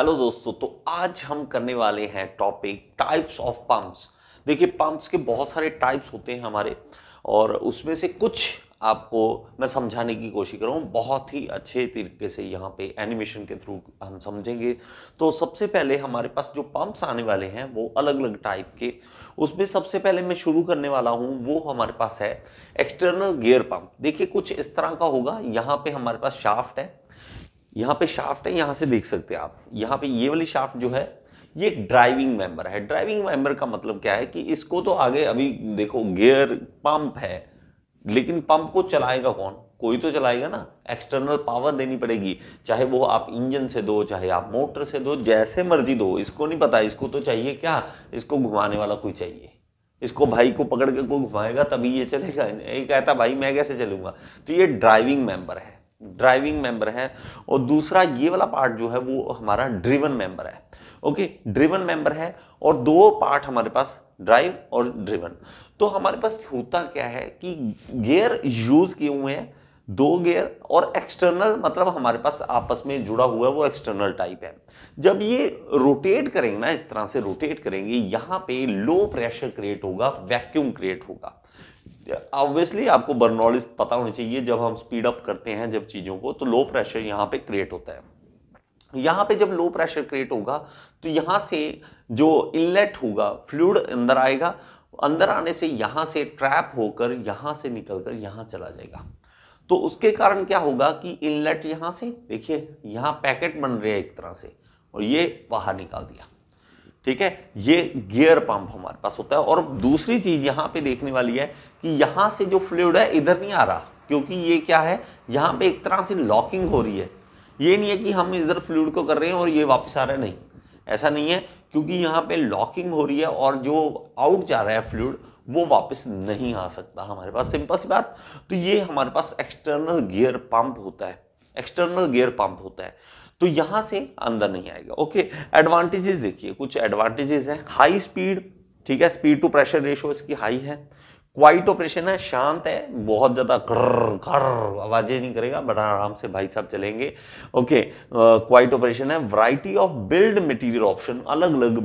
hello दोस्तों तो आज हम करने वाले हैं टॉपिक टाइप्स ऑफ पंप्स देखिए पंप्स के बहुत सारे टाइप्स होते हैं हमारे और उसमें से कुछ आपको मैं समझाने की कोशिश कर रहा हूँ बहुत ही अच्छे तरीके से यहाँ पे एनिमेशन के थ्रू हम समझेंगे तो सबसे पहले हमारे पास जो पंप्स आने वाले हैं वो अलग अलग टाइप के उसमें सबसे पहले मैं शुरू करने वाला हूँ वो हमारे पास है एक्सटर्नल गियर पंप देखिए कुछ इस तरह का होगा यहाँ पे हमारे पास शाफ्ट है यहाँ पे शाफ्ट है यहाँ से देख सकते हैं आप यहाँ पे ये वाली शाफ्ट जो है ये ड्राइविंग मेंबर है ड्राइविंग मेंबर का मतलब क्या है कि इसको तो आगे अभी देखो गियर पंप है लेकिन पंप को चलाएगा कौन कोई तो चलाएगा ना एक्सटर्नल पावर देनी पड़ेगी चाहे वो आप इंजन से दो चाहे आप मोटर से दो जैसे मर्जी दो इसको नहीं पता इसको तो चाहिए क्या इसको घुमाने वाला कोई चाहिए इसको भाई को पकड़ के कोई घुमाएगा तभी ये चलेगा ये कहता भाई मैं कैसे चलूंगा तो ये ड्राइविंग मेंबर है ड्राइविंग मेंबर है और दूसरा ये वाला पार्ट जो है वो हमारा ड्रिवन मेंबर है ओके ड्रिवन मेंबर है और दो पार्ट हमारे पास ड्राइव और ड्रिवन तो हमारे पास होता क्या है कि गियर यूज किए हुए हैं दो गियर और एक्सटर्नल मतलब हमारे पास आपस में जुड़ा हुआ है वो एक्सटर्नल टाइप है जब ये रोटेट करेंगे ना इस तरह से रोटेट करेंगे यहां पे लो प्रेशर क्रिएट होगा वैक्यूम क्रिएट होगा ऑब्वियसली आपको बर्नॉलिज पता होनी चाहिए जब हम स्पीड अप करते हैं जब चीज़ों को तो लो प्रेशर यहाँ पे क्रिएट होता है यहाँ पे जब लो प्रेशर क्रिएट होगा तो यहाँ से जो इनलेट होगा फ्लूड अंदर आएगा अंदर आने से यहाँ से ट्रैप होकर यहाँ से निकलकर यहाँ चला जाएगा तो उसके कारण क्या होगा कि इनलेट यहाँ से देखिए यहाँ पैकेट बन रहे हैं एक तरह से और ये बाहर निकाल दिया ठीक है ये गियर पंप हमारे पास होता है और दूसरी चीज यहां पे देखने वाली है कि यहां से जो फ्लूड है इधर नहीं आ रहा क्योंकि ये क्या है यहां पे एक तरह से लॉकिंग हो रही है ये नहीं है कि हम इधर फ्लूड को कर रहे हैं और ये वापस आ रहा है नहीं ऐसा नहीं है क्योंकि यहाँ पे लॉकिंग हो रही है और जो आउट जा रहा है फ्लूड वो वापस नहीं आ सकता हमारे पास सिंपल सी बात तो ये हमारे पास एक्सटर्नल गियर पंप होता है एक्सटर्नल गियर पंप होता है तो यहां से अंदर नहीं आएगा ओके एडवांटेजेस देखिए कुछ एडवांटेजेस हैं हाई स्पीड ठीक है स्पीड टू प्रेशर रेशियो इसकी हाई है क्वाइट ऑपरेशन है शांत है बहुत ज़्यादा कर कर आवाज़ें नहीं करेगा बट हाँ, आराम से भाई साहब चलेंगे ओके क्वाइट ऑपरेशन है variety of build material option अलग अलग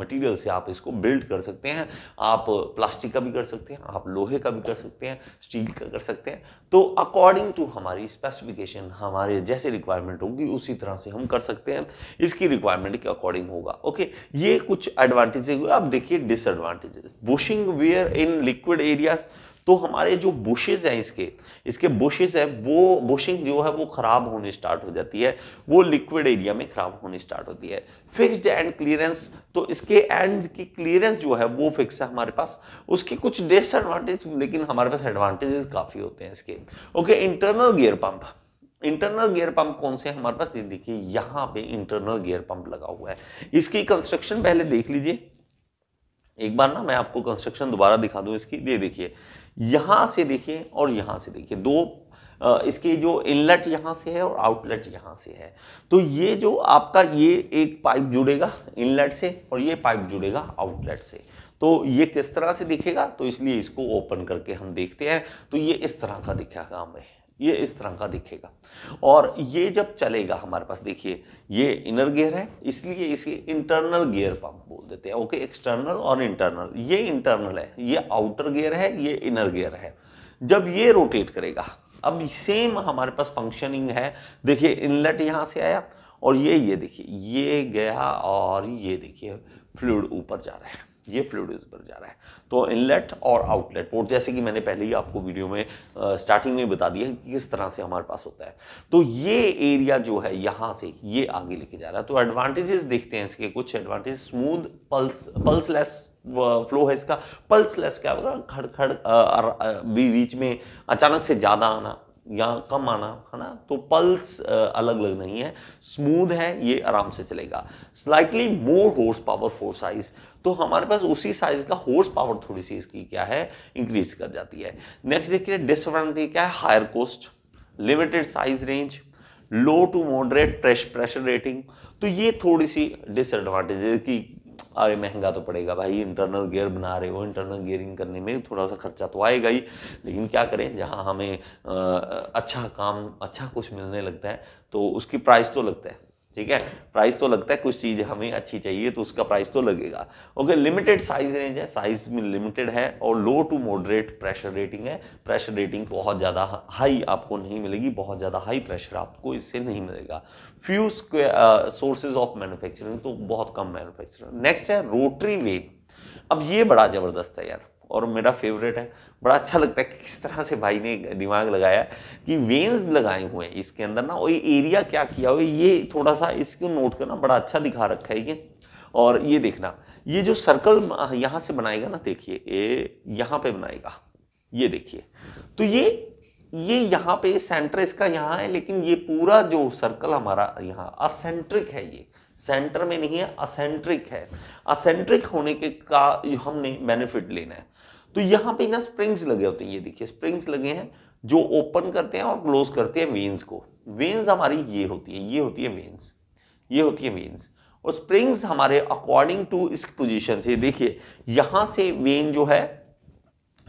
मटेरियल से आप इसको बिल्ड कर सकते हैं आप प्लास्टिक का भी कर सकते हैं आप लोहे का भी कर सकते हैं स्टील का कर सकते हैं तो अकॉर्डिंग टू हमारी स्पेसिफिकेशन हमारे जैसे रिक्वायरमेंट होगी उसी तरह से हम कर सकते हैं इसकी रिक्वायरमेंट के अकॉर्डिंग होगा ओके ये कुछ एडवांटेजेस आप देखिए disadvantages bushing wear in liquid unplanted areas तो हमारे जो बुशेज हैं इसके इसके बुशेज हैं वो बुशिंग जो है वो खराब होने स्टार्ट हो जाती है वो लिक्विड एरिया में खराब होने स्टार्ट होती है फिक्स्ड एंड क्लियरेंस तो इसके एंड की क्लियरेंस जो है वो फिक्स है हमारे पास उसके कुछ डिसएडवांटेज लेकिन हमारे पास एडवांटेजेस काफ़ी होते हैं इसके okay internal gear pump internal gear pump कौन से हमारे पास देखिए यहाँ पे इंटरनल गियर पंप लगा हुआ है इसकी कंस्ट्रक्शन पहले देख लीजिए एक बार ना मैं आपको कंस्ट्रक्शन दोबारा दिखा दूँ इसकी ये देखिए यहाँ से देखिए और यहाँ से देखिए दो इसके जो इनलेट यहाँ से है और आउटलेट यहाँ से है तो ये जो आपका ये एक पाइप जुड़ेगा इनलेट से और ये पाइप जुड़ेगा आउटलेट से तो ये किस तरह से दिखेगा तो इसलिए इसको ओपन करके हम देखते हैं तो ये इस तरह का दिखेगा हमें ये इस तरह का दिखेगा और ये जब चलेगा हमारे पास देखिए ये इनर गियर है इसलिए इसे इंटरनल गियर पंप बोल देते हैं ओके एक्सटर्नल और इंटरनल ये इंटरनल है ये आउटर गियर है ये इनर गियर है जब ये रोटेट करेगा अब सेम हमारे पास फंक्शनिंग है देखिए इनलेट यहाँ से आया और ये ये देखिए ये गया और ये देखिए फ्लूड ऊपर जा रहा है ये फ्लूड पर जा रहा है तो इनलेट और आउटलेट पोर्ट जैसे कि मैंने पहले ही आपको वीडियो में आ, स्टार्टिंग में बता दिया कि किस तरह से हमारे पास होता है तो ये एरिया जो है यहाँ से ये आगे लेके जा रहा है तो एडवांटेजेस देखते हैं इसके कुछ advantage smooth pulse pulseless flow है इसका पल्सलेस क्या होगा खड़ बीच में अचानक से ज़्यादा आना या कम आना है ना तो पल्स अलग अलग नहीं है स्मूथ है ये आराम से चलेगा slightly more horsepower for size तो हमारे पास उसी साइज का हॉर्स पावर थोड़ी सी इसकी क्या है इंक्रीज कर जाती है नेक्स्ट देखिए डिसएडवांटेज क्या है higher cost limited size range low to moderate pressure rating तो ये थोड़ी सी डिसएडवांटेज की अरे महंगा तो पड़ेगा भाई इंटरनल गियर बना रहे हो इंटरनल गियरिंग करने में थोड़ा सा खर्चा तो आएगा ही लेकिन क्या करें जहाँ हमें अच्छा काम अच्छा कुछ मिलने लगता है तो उसकी प्राइस तो लगता है ठीक है प्राइस तो लगता है कुछ चीज़ हमें अच्छी चाहिए तो उसका प्राइस तो लगेगा ओके लिमिटेड साइज रेंज है साइज में लिमिटेड है और low to moderate pressure rating है प्रेशर रेटिंग बहुत ज़्यादा हाई आपको नहीं मिलेगी बहुत ज़्यादा हाई प्रेशर आपको इससे नहीं मिलेगा फ्यू सोर्सेज ऑफ मैन्युफैक्चरिंग तो बहुत कम मैन्युफैक्चरिंग नेक्स्ट है रोटरी वेव अब ये बड़ा ज़बरदस्त है यार और मेरा फेवरेट है बड़ा अच्छा लगता है किस तरह से भाई ने दिमाग लगाया कि वेन्स लगाए हुए हैं इसके अंदर ना और ये एरिया क्या किया हुआ ये थोड़ा सा इसको नोट करना बड़ा अच्छा दिखा रखा है ये और ये देखना ये जो सर्कल यहाँ से बनाएगा ना देखिए ये यहाँ पे बनाएगा ये देखिए तो ये ये यहाँ पे सेंटर इसका यहाँ है लेकिन ये पूरा जो सर्कल हमारा यहाँ असेंट्रिक है ये सेंटर में नहीं है असेंट्रिक है असेंट्रिक होने के का हमने बेनिफिट लेना है तो यहाँ पे ना स्प्रिंग्स लगे होते हैं ये देखिए स्प्रिंग्स लगे हैं जो ओपन करते हैं और क्लोज करते हैं वेन्स को वेन्स हमारी ये होती है ये होती है वेन्स ये होती है वेन्स और स्प्रिंग्स हमारे अकॉर्डिंग टू इस पोजिशन से देखिए यहां से वेन जो है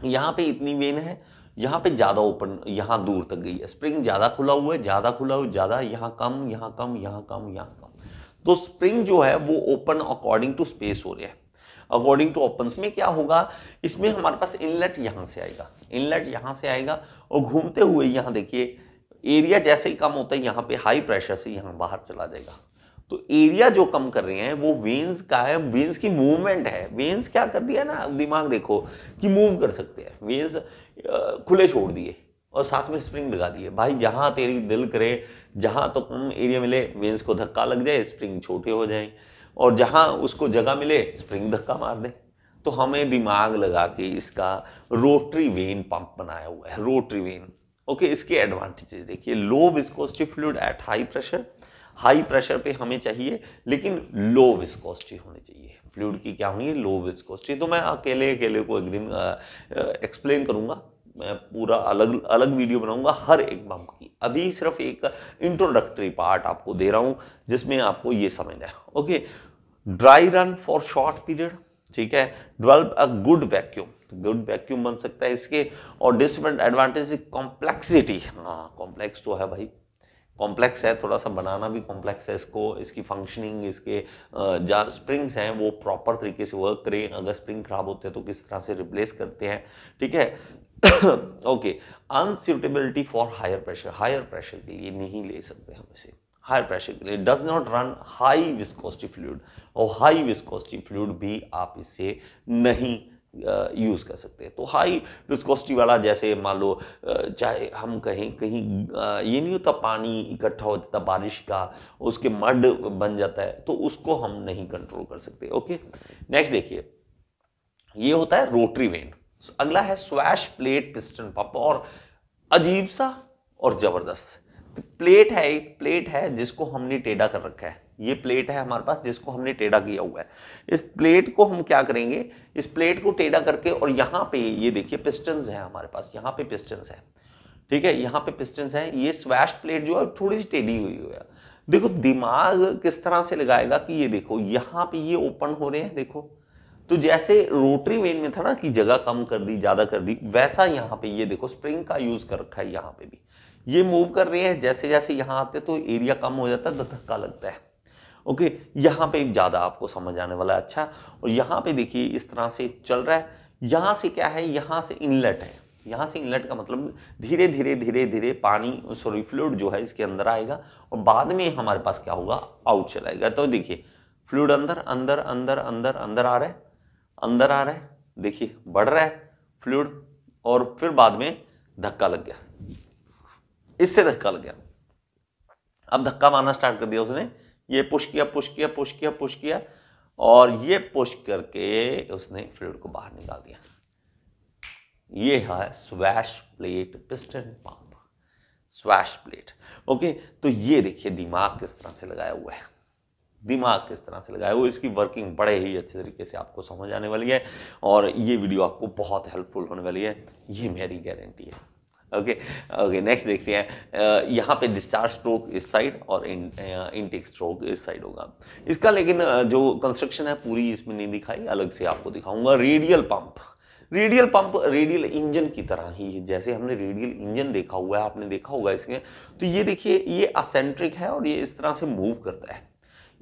यहां पे इतनी वेन है यहाँ पे ज़्यादा ओपन यहाँ दूर तक गई है स्प्रिंग ज़्यादा खुला हुआ है ज़्यादा खुला हुआ ज़्यादा यहाँ कम यहाँ कम यहाँ कम यहाँ कम तो स्प्रिंग जो है वो ओपन अकॉर्डिंग टू स्पेस हो रहा है अकॉर्डिंग टू ओपन में क्या होगा इसमें हमारे पास इनलेट यहाँ से आएगा इनलेट यहाँ से आएगा और घूमते हुए यहाँ देखिए एरिया जैसे ही कम होता है यहाँ पे हाई प्रेशर से यहाँ बाहर चला जाएगा तो एरिया जो कम कर रहे हैं वो वेन्स का है वेन्स की मूवमेंट है वेन्स क्या कर दिया ना दिमाग देखो कि मूव कर सकते हैं वेन्स खुले छोड़ दिए और साथ में स्प्रिंग लगा दिए भाई जहाँ तेरी दिल करे जहाँ तो कम एरिया मिले वेन्स को धक्का लग जाए स्प्रिंग छोटे हो जाए और जहाँ उसको जगह मिले स्प्रिंग धक्का मार दे तो हमें दिमाग लगा के इसका रोटरी वेन पंप बनाया हुआ है रोटरी वेन ओके इसके एडवांटेजेस देखिए low viscosity fluid at high pressure high pressure पे हमें चाहिए लेकिन लो विस्कोसिटी होनी चाहिए फ्लूड की क्या होनी है लो विस्कोसिटी तो मैं अकेले अकेले को एक दिन एक्सप्लेन करूँगा मैं पूरा अलग अलग वीडियो बनाऊंगा हर एक बम की अभी सिर्फ एक इंट्रोडक्टरी पार्ट आपको दे रहा हूँ जिसमें आपको ये समझना है okay dry run for short period ठीक है develop a good vacuum good vacuum बन सकता है इसके और डिसमेंट एडवांटेज कॉम्प्लेक्सिटी हाँ कॉम्प्लेक्स तो है भाई कॉम्प्लेक्स है थोड़ा सा बनाना भी कॉम्प्लेक्स है इसको इसकी फंक्शनिंग इसके जहाँ स्प्रिंग्स हैं वो प्रॉपर तरीके से वर्क करें अगर स्प्रिंग खराब होते हैं तो किस तरह से रिप्लेस करते हैं ठीक है okay unsuitability for higher pressure higher pressure के लिए नहीं ले सकते हम इसे हायर प्रेशर के लिए does not run high viscous fluid और हाई विस्कोस्टिव फ्लूड भी आप इसे नहीं यूज़ कर सकते हैं तो हाई विस्कोसिटी वाला जैसे मान लो चाहे हम कहें कहीं ये नहीं होता पानी इकट्ठा हो जाता बारिश का उसके मड बन जाता है तो उसको हम नहीं कंट्रोल कर सकते ओके नेक्स्ट देखिए ये होता है रोटरी वेन अगला है स्वैश प्लेट पिस्टन पंप और अजीब सा और ज़बरदस्त प्लेट है एक प्लेट है जिसको हमने टेढ़ा कर रखा है ये प्लेट है हमारे पास जिसको हमने टेढ़ा किया हुआ है इस प्लेट को हम क्या करेंगे इस प्लेट को टेढ़ा करके और यहाँ पे ये देखिए पिस्टन्स है हमारे पास यहाँ पे पिस्टन्स है ठीक है यहाँ पे पिस्टन्स है ये स्वैश प्लेट जो है थोड़ी सी टेढ़ी हुई हुई है देखो दिमाग किस तरह से लगाएगा कि ये देखो यहाँ पे ये ओपन हो रहे हैं देखो तो जैसे रोटरी वेन में था ना कि जगह कम कर दी ज्यादा कर दी वैसा यहाँ पे ये देखो स्प्रिंग का यूज कर रखा है यहाँ पे भी ये मूव कर रहे हैं जैसे जैसे यहाँ आते तो एरिया कम हो जाता है तो धक्का लगता है ओके यहाँ पे ज़्यादा आपको समझ आने वाला है अच्छा और यहाँ पे देखिए इस तरह से चल रहा है यहाँ से क्या है यहाँ से इनलेट है यहाँ से इनलेट का मतलब धीरे धीरे धीरे धीरे पानी सॉरी फ्लूड जो है इसके अंदर आएगा और बाद में हमारे पास क्या होगा आउट चलाएगा तो देखिए फ्लूड अंदर अंदर अंदर अंदर अंदर आ रहा है अंदर आ रहा है देखिए बढ़ रहा है फ्लूड और फिर बाद में धक्का लग गया इससे धक्का लग गया अब धक्का मारना स्टार्ट कर दिया उसने ये पुश किया पुश किया पुश किया पुश किया और ये पुश करके उसने फ्लूड को बाहर निकाल दिया ये है swash plate piston pump swash plate okay तो ये देखिए दिमाग किस तरह से लगाया हुआ है दिमाग किस तरह से लगाया हुआ इसकी वर्किंग बड़े ही अच्छे तरीके से आपको समझ आने वाली है और ये वीडियो आपको बहुत हेल्पफुल होने वाली है ये मेरी गारंटी है ओके ओके नेक्स्ट देखते हैं यहाँ पे डिस्चार्ज स्ट्रोक इस साइड और इन इनटेक स्ट्रोक इस साइड होगा इसका लेकिन जो कंस्ट्रक्शन है पूरी इसमें नहीं दिखाई अलग से आपको दिखाऊंगा radial pump radial pump radial engine की तरह ही है जैसे हमने रेडियल इंजन देखा हुआ है आपने देखा होगा इसमें तो ये देखिए ये असेंट्रिक है और ये इस तरह से मूव करता है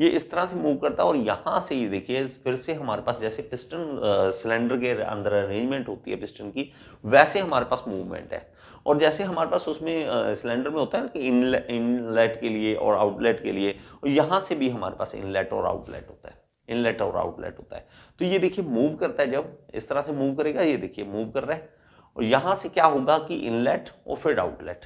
ये इस तरह से मूव करता है और यहाँ से ये देखिए फिर से हमारे पास जैसे पिस्टन सिलेंडर के अंदर अरेंजमेंट होती है पिस्टन की वैसे हमारे पास मूवमेंट है और जैसे हमारे पास उसमें सिलेंडर में होता है ना कि इनलेट के लिए और आउटलेट के लिए और यहाँ से भी हमारे पास इनलेट और आउटलेट होता है इनलेट और आउटलेट होता है तो ये देखिए मूव करता है जब इस तरह से मूव करेगा ये देखिए मूव कर रहा है और यहाँ से क्या होगा कि इनलेट और फिर आउटलेट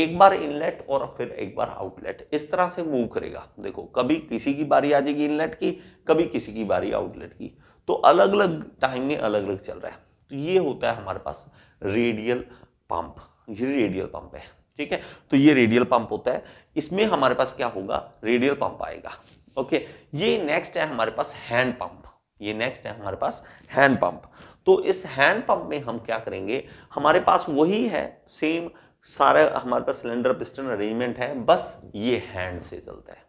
एक बार इनलेट और फिर एक बार आउटलेट इस तरह से मूव करेगा देखो कभी किसी की बारी आ जाएगी इनलेट की कभी किसी की बारी आउटलेट की तो अलग अलग टाइम में अलग अलग चल रहा है तो ये होता है हमारे पास रेडियल पंप ये रेडियल पंप है ठीक है तो ये रेडियल पंप होता है इसमें हमारे पास क्या होगा रेडियल पंप आएगा ओके ये नेक्स्ट है हमारे पास हैंड पंप ये नेक्स्ट है हमारे पास हैंड पंप तो इस हैंड पंप में हम क्या करेंगे हमारे पास वही है सेम सारा हमारे पास सिलेंडर पिस्टन अरेंजमेंट है बस ये हैंड से चलता है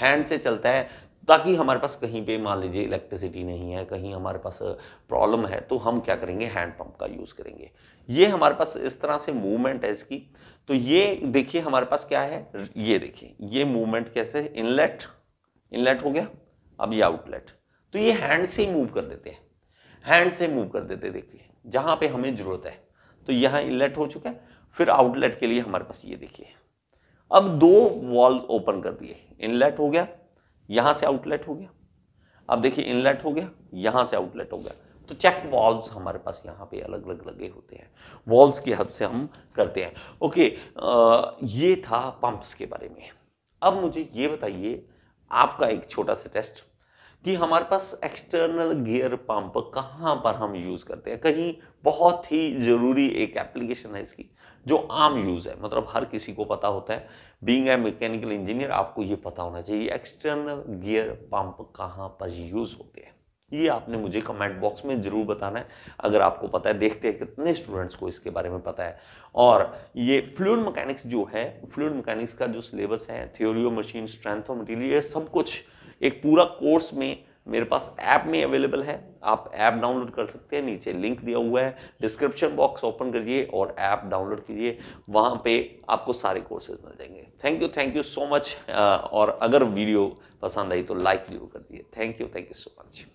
हैंड से चलता है ताकि हमारे पास कहीं पे मान लीजिए इलेक्ट्रिसिटी नहीं है कहीं हमारे पास प्रॉब्लम है तो हम क्या करेंगे हैंड पंप का यूज़ करेंगे ये हमारे पास इस तरह से मूवमेंट है इसकी तो ये देखिए हमारे पास क्या है ये देखिए ये मूवमेंट कैसे इनलेट इनलेट हो गया अब ये आउटलेट तो ये हैंड से ही मूव कर देते हैं हैंड से मूव कर देते देखिए जहां पे हमें जरूरत है तो यहां इनलेट हो चुका है फिर आउटलेट के लिए हमारे पास ये देखिए अब दो वॉल ओपन कर दिए इनलेट हो गया यहां से आउटलेट हो गया अब देखिए इनलेट हो गया यहां से आउटलेट हो गया तो चेक वॉल्व हमारे पास यहाँ पे अलग अलग लगे होते हैं वॉल्व की हद से हम करते हैं ओके आ, ये था पंप्स के बारे में अब मुझे ये बताइए आपका एक छोटा सा टेस्ट कि हमारे पास एक्सटर्नल गियर पंप कहाँ पर हम यूज़ करते हैं कहीं बहुत ही ज़रूरी एक एप्लीकेशन है इसकी जो आम यूज़ है मतलब हर किसी को पता होता है बीइंग ए मैकेनिकल इंजीनियर आपको ये पता होना चाहिए एक्सटर्नल गियर पंप कहाँ पर यूज़ होते हैं ये आपने मुझे कमेंट बॉक्स में ज़रूर बताना है अगर आपको पता है देखते हैं कितने स्टूडेंट्स को इसके बारे में पता है और ये फ्लूड मैकेनिक्स जो है फ्लूड मैकेनिक्स का जो सिलेबस है theory of machine strength of material सब कुछ एक पूरा कोर्स में मेरे पास ऐप में अवेलेबल है आप ऐप डाउनलोड कर सकते हैं नीचे लिंक दिया हुआ है डिस्क्रिप्शन बॉक्स ओपन करिए और ऐप डाउनलोड कीजिए वहाँ पे आपको सारे कोर्सेज मिल जाएंगे thank you thank you so much और अगर वीडियो पसंद आई तो लाइक जरूर कर दिए thank you thank you so much